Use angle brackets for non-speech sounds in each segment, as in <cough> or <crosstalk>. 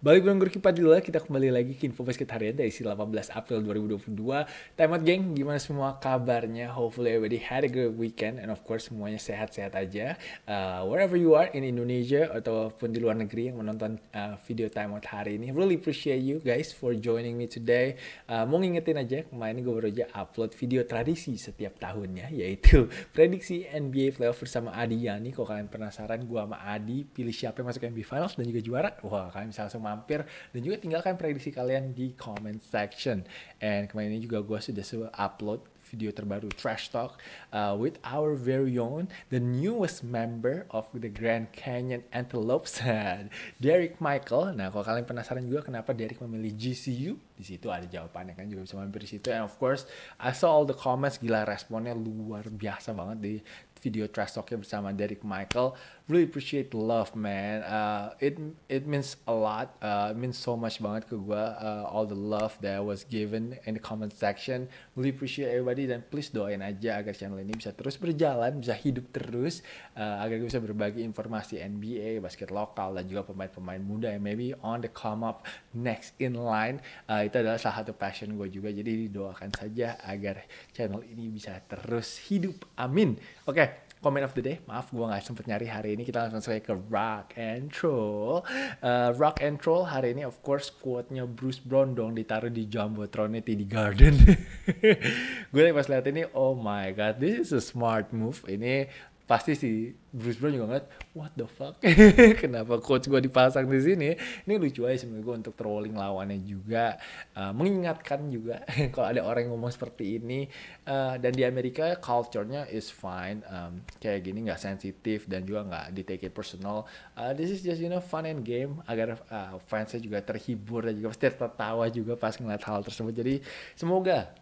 Balik dengan Gurki Padilla, kita kembali lagi ke Info Basket Harian dari 18 April 2022. Time out geng, gimana semua kabarnya? Hopefully everybody had a great weekend and of course semuanya sehat-sehat aja. Uh, wherever you are in Indonesia ataupun di luar negeri yang menonton uh, video time out hari ini, really appreciate you guys for joining me today. Uh, mau ngingetin aja, kemarin gue baru aja upload video tradisi setiap tahunnya, yaitu <laughs> prediksi NBA playoff bersama Adi Yani. Kalau kalian penasaran, gue sama Adi pilih siapa yang masuk NBA Finals dan juga juara. Wah, kalian bisa langsung mampir dan juga tinggalkan prediksi kalian di comment section. And kemarin ini juga gue sudah upload video terbaru Trash Talk uh, with our very own the newest member of the Grand Canyon Antelopes <laughs> Derek Michael. Nah, kalau kalian penasaran juga kenapa Derek memilih GCU, di situ ada jawabannya kan juga bisa mampir di situ. And of course, I saw all the comments gila responnya luar biasa banget di video Trash Talknya bersama Derek Michael really appreciate the love man uh, it it means a lot uh, it means so much banget ke gua uh, all the love that was given in the comment section really appreciate everybody dan please doain aja agar channel ini bisa terus berjalan bisa hidup terus uh, agar gue bisa berbagi informasi NBA basket lokal dan juga pemain-pemain muda yang maybe on the come up next in line uh, itu adalah salah satu passion gue juga jadi doakan saja agar channel ini bisa terus hidup amin oke okay comment of the day. Maaf gue gak sempet nyari hari ini. Kita langsung saja ke rock and roll. Uh, eh, rock and roll hari ini of course quote-nya Bruce Brown dong ditaruh di Jumbotron di Garden. <laughs> gue pas lihat ini oh my god this is a smart move. Ini pasti si Bruce Brown juga ngeliat what the fuck <laughs> kenapa coach gue dipasang di sini ini lucu aja sebenarnya gue untuk trolling lawannya juga uh, mengingatkan juga <laughs> kalau ada orang yang ngomong seperti ini uh, dan di Amerika culture-nya is fine um, kayak gini nggak sensitif dan juga nggak di take it personal uh, this is just you know fun and game agar uh, fansnya juga terhibur dan juga pasti tertawa juga pas ngeliat hal tersebut jadi semoga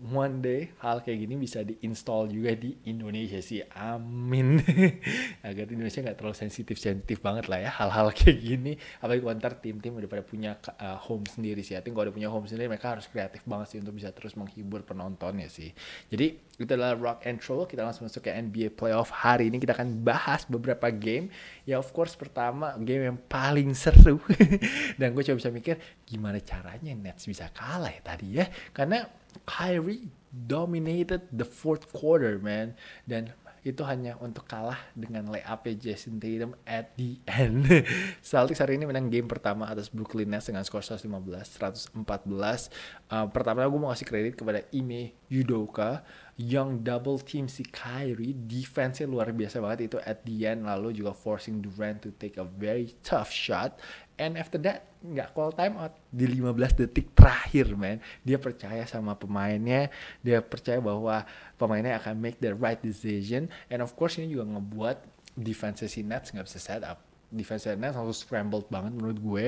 one day hal kayak gini bisa diinstall juga di Indonesia sih amin <laughs> agar Indonesia nggak terlalu sensitif sensitif banget lah ya hal-hal kayak gini apalagi kalau ntar tim-tim udah pada punya uh, home sendiri sih Artinya think kalau udah punya home sendiri mereka harus kreatif banget sih untuk bisa terus menghibur penonton ya sih jadi itu adalah rock and roll kita langsung masuk ke NBA playoff hari ini kita akan bahas beberapa game ya of course pertama game yang paling seru <laughs> dan gue coba bisa mikir gimana caranya Nets bisa kalah ya tadi ya karena Kyrie dominated the fourth quarter, man. Dan itu hanya untuk kalah dengan layup Jason Tatum at the end. <laughs> Celtics hari ini menang game pertama atas Brooklyn Nets dengan skor 115-114. Uh, pertama gue mau kasih kredit kepada Ime Yudoka yang double team si Kyrie defense-nya luar biasa banget itu at the end lalu juga forcing Durant to take a very tough shot And after that, nggak call time out di 15 detik terakhir, man. Dia percaya sama pemainnya, dia percaya bahwa pemainnya akan make the right decision. And of course ini juga ngebuat defense si Nets nggak bisa set up. Defense si Nets langsung scrambled banget menurut gue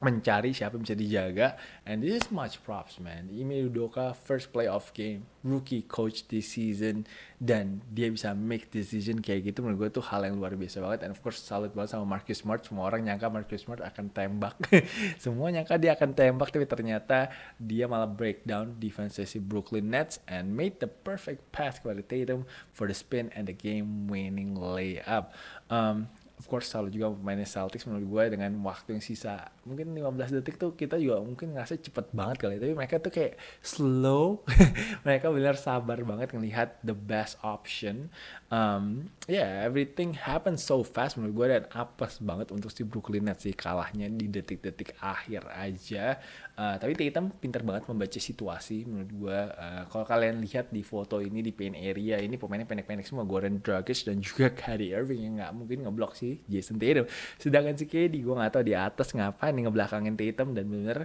mencari siapa yang bisa dijaga and this is much props man Ime Udoka first playoff game rookie coach this season dan dia bisa make decision kayak gitu menurut gue tuh hal yang luar biasa banget and of course salut banget sama Marcus Smart semua orang nyangka Marcus Smart akan tembak <laughs> semua nyangka dia akan tembak tapi ternyata dia malah breakdown defense si Brooklyn Nets and made the perfect pass kepada Tatum for the spin and the game winning layup um, of course selalu juga mainnya Celtics menurut gue dengan waktu yang sisa mungkin 15 detik tuh kita juga mungkin ngerasa cepet banget kali tapi mereka tuh kayak slow <laughs> mereka benar sabar banget ngelihat the best option um, yeah everything happen so fast menurut gue dan apes banget untuk si Brooklyn Nets sih kalahnya di detik-detik akhir aja Uh, tapi Tatum pinter banget membaca situasi menurut gue. Uh, kalau kalian lihat di foto ini di paint area ini pemainnya pendek-pendek semua. Goran Dragic dan juga <laughs> Kyrie Irving yang nggak mungkin ngeblok sih Jason Tatum. Sedangkan si KD gue nggak tahu di atas ngapain nih ngebelakangin Tatum dan bener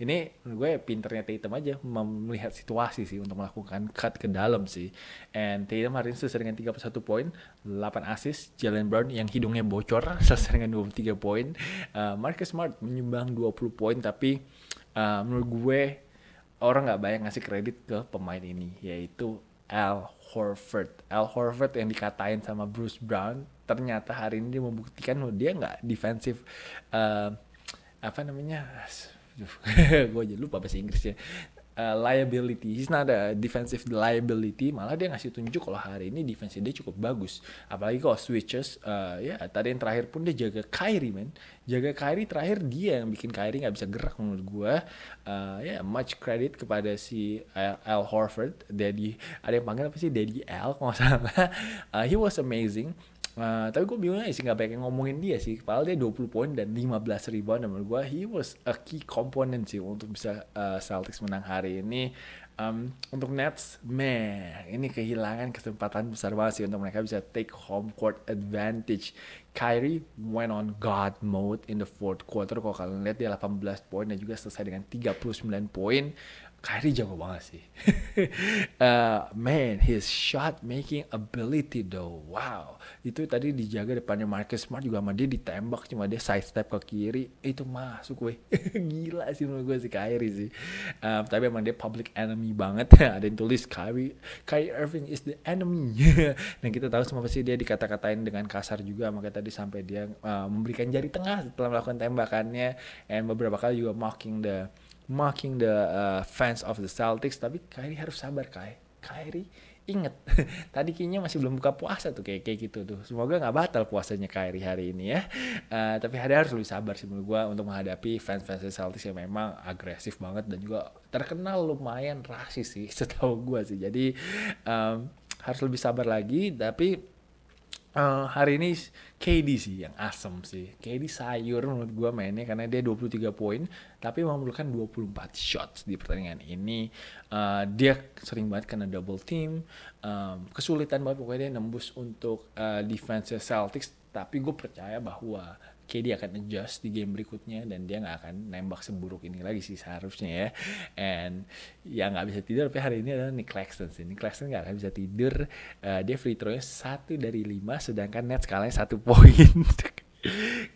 ini menurut gue ya pinternya Tatum aja melihat situasi sih untuk melakukan cut ke dalam sih. And Tatum hari ini selesai dengan 31 poin, 8 asis Jalen Brown yang hidungnya bocor selesai dengan 23 poin. Uh, Marcus Smart menyumbang 20 poin tapi uh, menurut gue orang nggak banyak ngasih kredit ke pemain ini yaitu Al Horford. Al Horford yang dikatain sama Bruce Brown ternyata hari ini dia membuktikan loh dia nggak defensif uh, apa namanya <laughs> gue aja lupa bahasa Inggrisnya uh, liability. He's not a defensive liability. Malah dia ngasih tunjuk kalau hari ini defense dia cukup bagus. Apalagi kalau switches, uh, ya tadi yang terakhir pun dia jaga Kyrie man. Jaga Kyrie terakhir dia yang bikin Kyrie nggak bisa gerak menurut gue. Uh, ya yeah, much credit kepada si Al, Al Horford. Daddy, ada yang panggil apa sih? Daddy Al kalau salah. Uh, <laughs> he was amazing nah tapi gue bingung aja sih nggak pengen ngomongin dia sih. Padahal dia 20 poin dan 15 ribuan dan menurut gue he was a key component sih untuk bisa uh, Celtics menang hari ini. Um, untuk Nets, meh ini kehilangan kesempatan besar banget sih untuk mereka bisa take home court advantage. Kyrie went on God mode in the fourth quarter. Kalau kalian lihat dia 18 poin dan juga selesai dengan 39 poin. Kairi jago banget sih. <laughs> uh, man, his shot making ability though. Wow. Itu tadi dijaga depannya Marcus Smart juga sama dia ditembak cuma dia side step ke kiri. Itu masuk weh. <laughs> Gila sih menurut gue si Kairi sih. Uh, tapi emang dia public enemy banget. <laughs> Ada yang tulis Kairi, Kairi Irving is the enemy. Dan kita tahu semua pasti dia dikata-katain dengan kasar juga makanya tadi sampai dia uh, memberikan jari tengah setelah melakukan tembakannya and beberapa kali juga mocking the mocking the uh, fans of the Celtics tapi Kyrie harus sabar Kai Kyrie inget <laughs> tadi kayaknya masih belum buka puasa tuh kayak kayak gitu tuh semoga nggak batal puasanya Kairi hari ini ya <laughs> uh, tapi hari harus lebih sabar sih menurut gue untuk menghadapi fans fans Celtics yang memang agresif banget dan juga terkenal lumayan rasis sih <laughs> setahu gue sih jadi um, harus lebih sabar lagi tapi Uh, hari ini KD sih yang asem sih. KD sayur menurut gue mainnya karena dia 23 poin tapi memerlukan 24 shots di pertandingan ini. Uh, dia sering banget kena double team. Um, kesulitan banget pokoknya dia nembus untuk uh, eh, defense Celtics tapi gue percaya bahwa kayak dia akan adjust di game berikutnya dan dia nggak akan nembak seburuk ini lagi sih seharusnya ya and ya nggak bisa tidur tapi hari ini adalah Nick Claxton sih Nick Claxton nggak akan bisa tidur uh, dia free thrownya satu dari lima sedangkan net skalanya satu <laughs> poin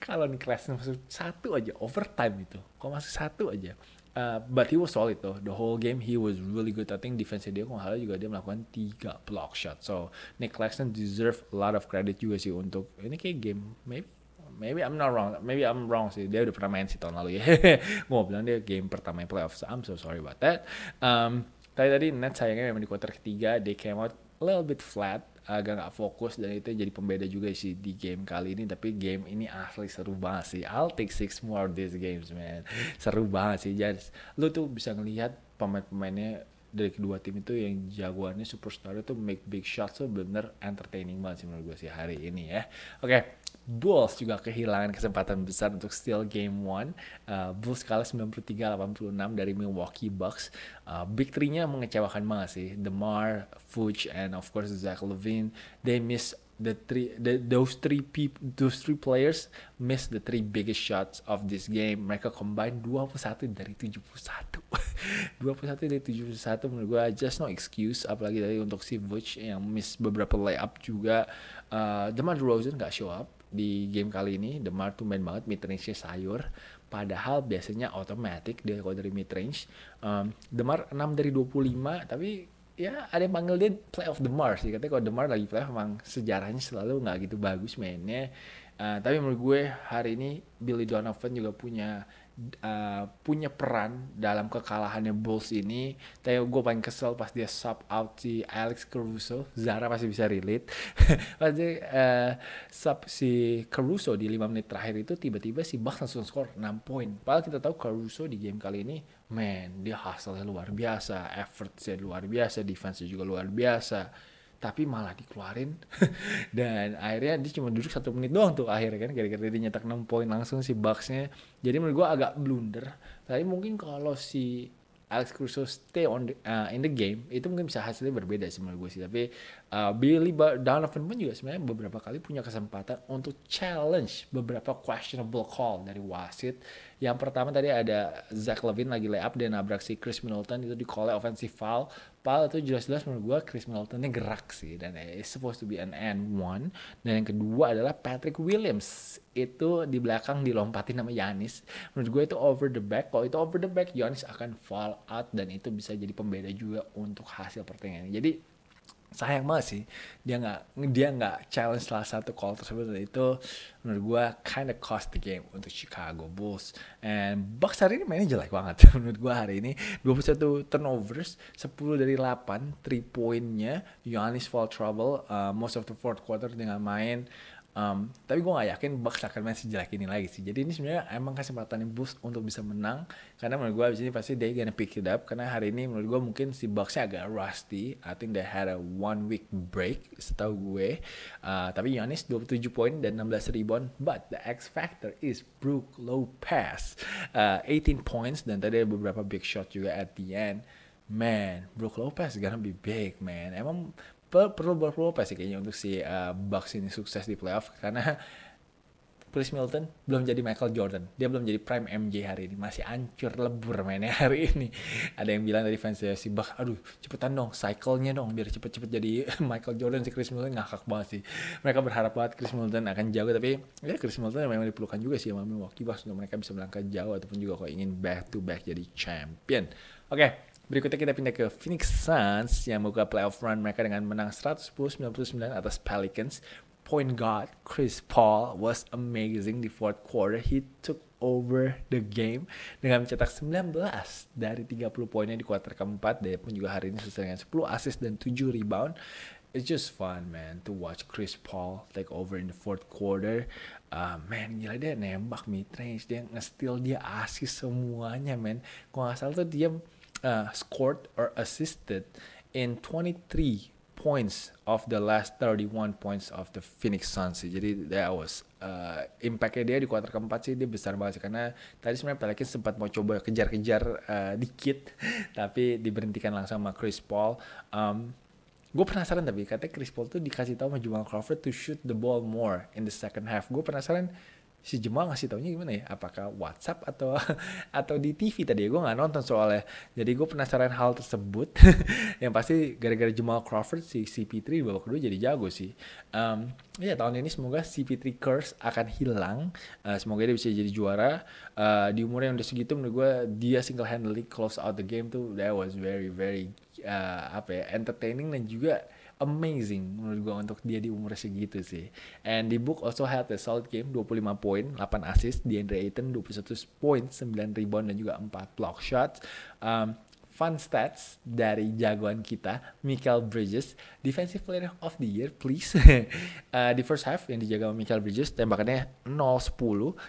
kalau Nick Claxton masuk satu aja overtime itu kok masuk satu aja Uh, but he was solid though. The whole game he was really good. I think defense dia kalau salah juga dia melakukan 3 block shot. So Nick Claxton deserve a lot of credit juga sih untuk ini kayak game maybe maybe I'm not wrong maybe I'm wrong sih dia udah pernah main sih tahun lalu ya <laughs> gue bilang dia game pertama yang playoff so I'm so sorry about that um, tapi tadi net sayangnya memang di quarter ketiga they came out a little bit flat agak nggak fokus dan itu jadi pembeda juga sih di game kali ini tapi game ini asli seru banget sih I'll take six more of these games man seru banget sih jadi lu tuh bisa ngelihat pemain-pemainnya dari kedua tim itu yang jagoannya superstar itu make big shots so bener entertaining banget sih menurut gue sih hari ini ya oke okay. Bulls juga kehilangan kesempatan besar untuk steal game one. Uh, Bulls kalah 93-86 dari Milwaukee Bucks. Uh, big three-nya mengecewakan banget sih. DeMar, Fudge, and of course Zach Levine. They miss the three the, those three people those three players miss the three biggest shots of this game. Mereka combine 21 dari 71. 21 <laughs> dari 71 menurut gue just no excuse apalagi dari untuk si Fudge yang miss beberapa layup juga. Uh, DeMar Rosen gak show up di game kali ini Demar tuh main banget midrange sayur padahal biasanya otomatis dia kalau dari midrange um, Demar 6 dari 25 tapi ya ada yang panggil dia play of the Demar sih katanya kalau Demar lagi play memang sejarahnya selalu nggak gitu bagus mainnya uh, tapi menurut gue hari ini Billy Donovan juga punya uh, punya peran dalam kekalahannya Bulls ini. Tapi gue paling kesel pas dia sub out si Alex Caruso. Zara pasti bisa relate. pas dia uh, sub si Caruso di 5 menit terakhir itu tiba-tiba si Bucks langsung skor 6 poin. Padahal kita tahu Caruso di game kali ini, man, dia hustle luar biasa, effortnya luar biasa, defense juga luar biasa tapi malah dikeluarin <laughs> dan akhirnya dia cuma duduk satu menit doang tuh akhirnya kan gara-gara dia nyetak enam poin langsung si Bucksnya jadi menurut gue agak blunder tapi mungkin kalau si Alex Crusoe stay on the, uh, in the game itu mungkin bisa hasilnya berbeda sih menurut gue sih tapi Uh, Billy Donovan pun juga sebenarnya beberapa kali punya kesempatan untuk challenge beberapa questionable call dari wasit. Yang pertama tadi ada Zach Levine lagi layup dan nabrak si Chris Middleton itu di call offensive foul. Foul itu jelas-jelas menurut gue Chris Middleton yang gerak sih dan it's supposed to be an and one. Dan yang kedua adalah Patrick Williams itu di belakang dilompatin nama Yanis. Menurut gue itu over the back. Kalau itu over the back, Yanis akan fall out dan itu bisa jadi pembeda juga untuk hasil pertandingan. Jadi sayang banget sih dia nggak dia nggak challenge salah satu call tersebut itu menurut gue kinda cost the game untuk Chicago Bulls and Bucks hari ini mainnya jelek banget <laughs> menurut gue hari ini 21 turnovers 10 dari 8 3 poinnya Giannis fall trouble uh, most of the fourth quarter dengan main Um, tapi gue gak yakin Bucks akan main sejelek ini lagi sih. Jadi ini sebenarnya emang kesempatan boost untuk bisa menang. Karena menurut gue abis ini pasti they gonna pick it up. Karena hari ini menurut gue mungkin si bucks agak rusty. I think they had a one week break setahu gue. Uh, tapi Giannis 27 poin dan 16 rebound. But the X factor is Brook Lopez. Uh, eh, 18 points dan tadi ada beberapa big shot juga at the end man, Brook Lopez gonna be big man. Emang perlu berapa sih kayaknya untuk si uh, Bucks ini sukses di playoff karena Chris Milton belum jadi Michael Jordan. Dia belum jadi prime MJ hari ini. Masih ancur lebur mainnya <laughs> hari ini. Ada yang bilang dari fansnya si Bach, aduh cepetan dong, cycle-nya dong biar cepet-cepet jadi <laughs> Michael Jordan si Chris Milton ngakak banget sih. Mereka berharap banget Chris Milton akan jauh, tapi ya Chris Milton memang diperlukan juga sih memang Milwaukee Bucks untuk mereka bisa melangkah jauh ataupun juga kalau ingin back to back jadi champion. Oke, okay. Berikutnya kita pindah ke Phoenix Suns yang membuka playoff run mereka dengan menang 110-99 atas Pelicans. Point guard Chris Paul was amazing di fourth quarter. He took over the game dengan mencetak 19 dari 30 poinnya di kuarter keempat. Dia pun juga hari ini selesai dengan 10 assist dan 7 rebound. It's just fun man to watch Chris Paul take over in the fourth quarter. Uh, man gila dia nembak mid range, dia nge-steal, dia assist semuanya man. Kalau nggak salah tuh dia uh, scored or assisted in 23 points of the last 31 points of the Phoenix Suns sih. Jadi that was uh, impactnya dia di kuarter keempat sih dia besar banget sih karena tadi sebenarnya Pelicans sempat mau coba kejar-kejar uh, dikit <laughs> tapi diberhentikan langsung sama Chris Paul. Um, gue penasaran tapi katanya Chris Paul tuh dikasih tahu sama Jamal Crawford to shoot the ball more in the second half. Gue penasaran si Jemal ngasih taunya gimana ya apakah WhatsApp atau <laughs> atau di TV tadi ya gue nggak nonton soalnya jadi gue penasaran hal tersebut <laughs> yang pasti gara-gara Jemal Crawford si CP3 di babak kedua jadi jago sih um, ya tahun ini semoga CP3 curse akan hilang uh, semoga dia bisa jadi juara uh, di umur yang udah segitu menurut gue dia single handedly close out the game tuh that was very very uh, apa ya entertaining dan juga amazing menurut gue untuk dia di umur segitu sih. And the book also had a solid game, 25 poin, 8 assist, DeAndre Ayton 21 poin, 9 rebound dan juga 4 block shots. Um, fun stats dari jagoan kita Michael Bridges defensive player of the year please <laughs> uh, di first half yang dijaga Michael Bridges tembakannya 0-10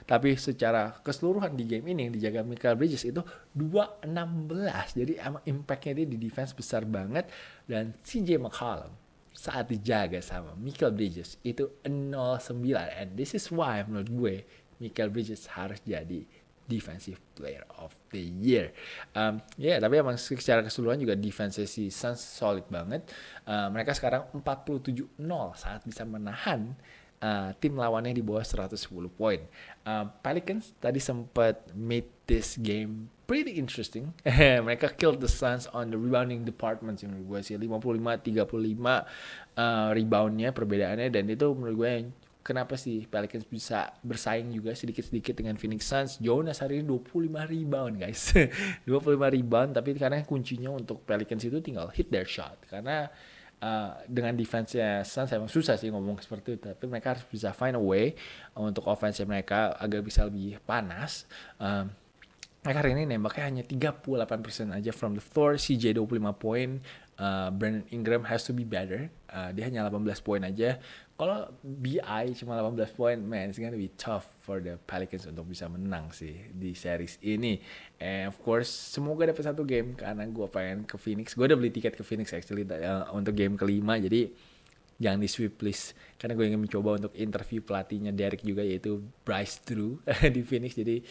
tapi secara keseluruhan di game ini yang dijaga Michael Bridges itu 2-16 jadi emang impactnya dia di defense besar banget dan CJ McCollum saat dijaga sama Michael Bridges itu 0-9 and this is why menurut gue Michael Bridges harus jadi defensive player of the year. Um, ya, yeah, tapi emang secara keseluruhan juga defense si Suns solid banget. Uh, mereka sekarang 47-0 saat bisa menahan uh, tim lawannya di bawah 110 poin. Uh, Pelicans tadi sempat made this game pretty interesting. <laughs> mereka killed the Suns on the rebounding department sih menurut gue sih 55 35 uh, reboundnya perbedaannya dan itu menurut gue kenapa sih Pelicans bisa bersaing juga sedikit-sedikit dengan Phoenix Suns. Jonas hari ini 25 rebound guys. 25 <laughs> rebound tapi karena kuncinya untuk Pelicans itu tinggal hit their shot. Karena uh, dengan defense-nya Suns emang susah sih ngomong seperti itu. Tapi mereka harus bisa find a way eh, untuk offense mereka agar bisa lebih panas. Um, mereka hari ini nembaknya hanya 38% aja from the floor. CJ 25 poin. Uh, Brandon Ingram has to be better. Uh, dia hanya 18 poin aja kalau BI cuma 18 poin, man, it's gonna be tough for the Pelicans untuk bisa menang sih di series ini. And of course, semoga dapat satu game karena gue pengen ke Phoenix. Gue udah beli tiket ke Phoenix actually uh, untuk game kelima, jadi jangan di sweep please. Karena gue ingin mencoba untuk interview pelatihnya Derek juga yaitu Bryce Drew <laughs> di Phoenix. Jadi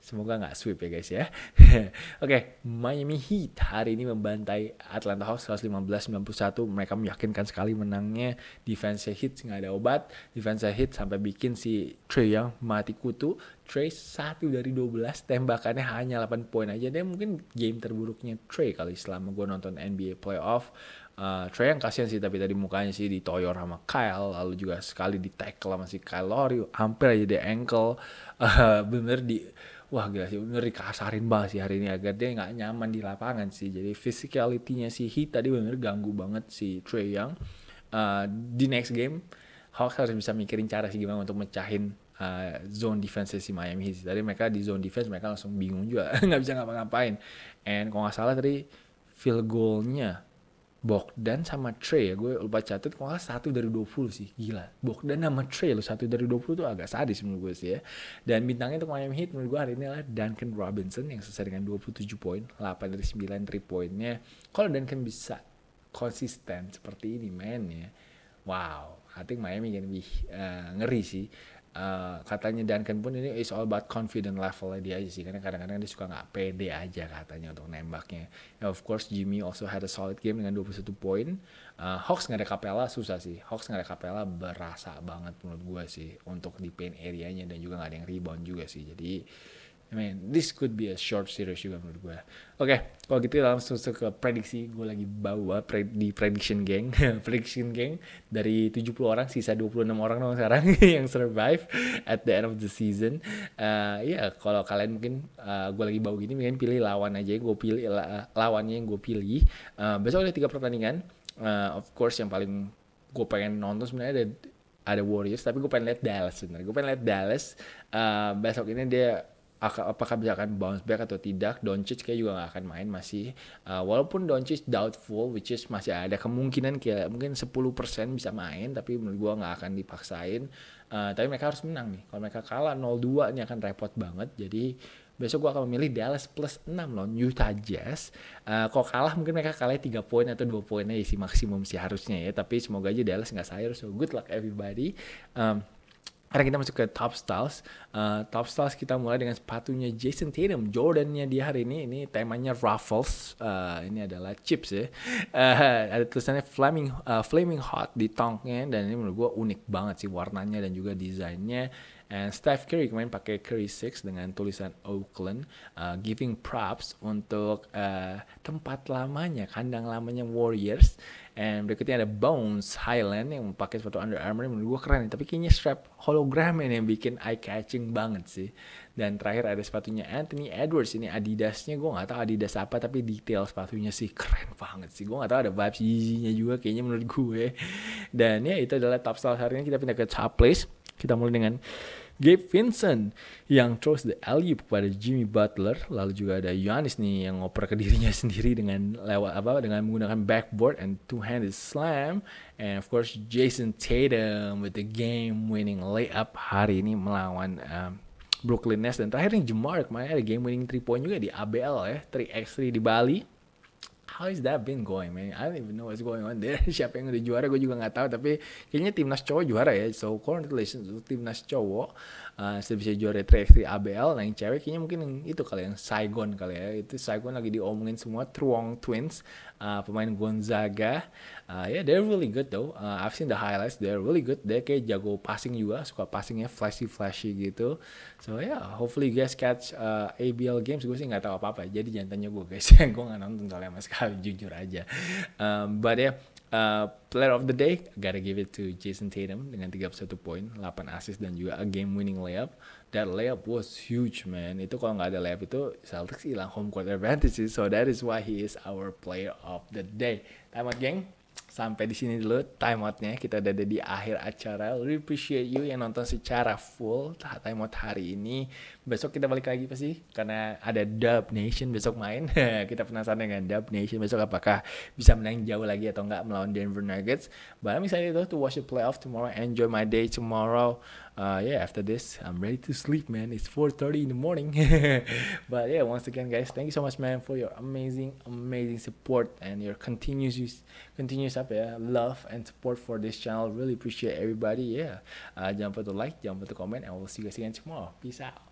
Semoga nggak sweep ya guys ya. <laughs> Oke, okay, Miami Heat hari ini membantai Atlanta Hawks 115-91. Mereka meyakinkan sekali menangnya. Defense Heat nggak ada obat. Defense Heat sampai bikin si Trey yang mati kutu. Trey satu dari 12 tembakannya hanya 8 poin aja. Dia mungkin game terburuknya Trey kali selama gue nonton NBA playoff Uh, eh, Trey yang kasihan sih tapi tadi mukanya sih ditoyor sama Kyle lalu juga sekali di tackle sama si Kyle Lowry hampir aja di ankle uh, eh, bener di wah gila sih bener dikasarin banget sih hari ini agar dia nggak nyaman di lapangan sih jadi physicality-nya si Heat tadi bener ganggu banget si Trey yang uh, eh, di next game Hawks harus bisa mikirin cara sih gimana untuk mecahin uh, zone defense si Miami Heat. Tadi mereka di zone defense mereka langsung bingung juga, <laughs> nggak bisa ngapa-ngapain. And kalau nggak salah tadi field goalnya Bogdan sama Trey ya gue lupa catat kok nggak satu dari 20 sih gila Bogdan sama Trey lo satu dari 20 tuh agak sadis menurut gue sih ya dan bintangnya untuk Miami Heat menurut gue hari ini adalah Duncan Robinson yang selesai dengan 27 poin 8 dari 9 3 poinnya kalau Duncan bisa konsisten seperti ini ya wow I think Miami gonna be uh, ngeri sih uh, katanya Duncan pun ini is all about confident level dia aja sih karena kadang-kadang dia suka nggak pede aja katanya untuk nembaknya And ya, of course Jimmy also had a solid game dengan 21 poin uh, Hawks nggak ada Kapela susah sih Hawks nggak ada Kapela berasa banget menurut gue sih untuk di paint areanya dan juga nggak ada yang rebound juga sih jadi I mean, this could be a short series juga menurut gue. Oke, okay, kalau gitu ya, langsung ke prediksi. Gue lagi bawa pre di prediction gang. <laughs> prediction gang dari 70 orang, sisa 26 orang dong sekarang <laughs> yang survive at the end of the season. Uh, eh, ya, yeah, kalau kalian mungkin uh, eh, gue lagi bawa gini, mungkin pilih lawan aja. Gue pilih la lawannya yang gue pilih. Uh, besok ada tiga pertandingan. Uh, of course yang paling gue pengen nonton sebenarnya ada ada Warriors tapi gue pengen lihat Dallas sebenarnya gue pengen lihat Dallas uh, besok ini dia apakah bisa akan bounce back atau tidak Doncic kayak juga nggak akan main masih uh, walaupun Doncic doubtful which is masih ada kemungkinan kayak mungkin 10% bisa main tapi menurut gua nggak akan dipaksain uh, tapi mereka harus menang nih kalau mereka kalah 0-2 ini akan repot banget jadi besok gue akan memilih Dallas plus 6 loh. Utah Jazz. Uh, kalau kalah mungkin mereka kalah 3 poin atau 2 poin aja sih maksimum sih harusnya ya. Tapi semoga aja Dallas nggak sayur. So good luck everybody. Um, karena kita masuk ke Top Styles. Uh, eh, top Styles kita mulai dengan sepatunya Jason Tatum. Jordannya dia hari ini, ini temanya Ruffles. Uh, ini adalah chips ya. Uh, ada tulisannya Flaming, uh, Flaming Hot di tongnya. Dan ini menurut gue unik banget sih warnanya dan juga desainnya. And Steph Curry kemarin pakai Curry 6 dengan tulisan Oakland, uh, giving props untuk uh, tempat lamanya, kandang lamanya Warriors. And berikutnya ada Bones Highland yang pakai sepatu Under Armour menurut gue keren tapi kayaknya strap hologram ini yang bikin eye catching banget sih. Dan terakhir ada sepatunya Anthony Edwards ini Adidasnya gue nggak tahu Adidas apa tapi detail sepatunya sih keren banget sih. Gue nggak tahu ada vibes Yeezy-nya juga kayaknya menurut gue. Dan ya itu adalah top style hari ini kita pindah ke top place. Kita mulai dengan Gabe Vincent yang throws the alley kepada Jimmy Butler, lalu juga ada Giannis nih yang ngoper ke dirinya <laughs> sendiri dengan lewat apa dengan menggunakan backboard and two-handed slam, and of course Jason Tatum with the game-winning layup hari ini melawan um, Brooklyn Nets dan terakhir nih Jemar kemarin ada game winning three point juga di ABL ya 3x3 di Bali how is that been going man I don't even know what's going on there <laughs> siapa yang udah juara gue juga nggak tahu tapi kayaknya timnas cowok juara ya so congratulations untuk timnas cowok uh, bisa juara 3x3 ABL nah yang cewek kayaknya mungkin itu kali yang Saigon kali ya itu Saigon lagi diomongin semua Truong Twins uh, pemain Gonzaga uh, ya yeah, they're really good though uh, I've seen the highlights they're really good they kayak jago passing juga suka passingnya flashy flashy gitu so yeah, hopefully you guys catch uh, ABL games gue sih nggak tahu apa apa jadi jangan tanya gue guys <laughs> gue nggak nonton soalnya sama sekali jujur aja um, but yeah, Uh, player of the day, gotta give it to Jason Tatum dengan 31 poin, 8 assist dan juga a game winning layup. That layup was huge man. Itu kalau nggak ada layup itu Celtics hilang home court advantage. So that is why he is our player of the day. Time out geng. Sampai di sini dulu time outnya. Kita ada di akhir acara. We appreciate you yang nonton secara full time out hari ini besok kita balik lagi pasti karena ada Dub Nation besok main. <laughs> kita penasaran dengan Dub Nation besok apakah bisa menang jauh lagi atau enggak melawan Denver Nuggets. But I'm excited though to watch the playoff tomorrow. Enjoy my day tomorrow. Uh, yeah, after this, I'm ready to sleep, man. It's 4:30 in the morning. <laughs> but yeah, once again, guys, thank you so much, man, for your amazing, amazing support and your continuous, continuous up ya, yeah, love and support for this channel. Really appreciate everybody. Yeah, uh, jangan lupa to like, jangan lupa to comment, and we'll see you guys again tomorrow. Peace out.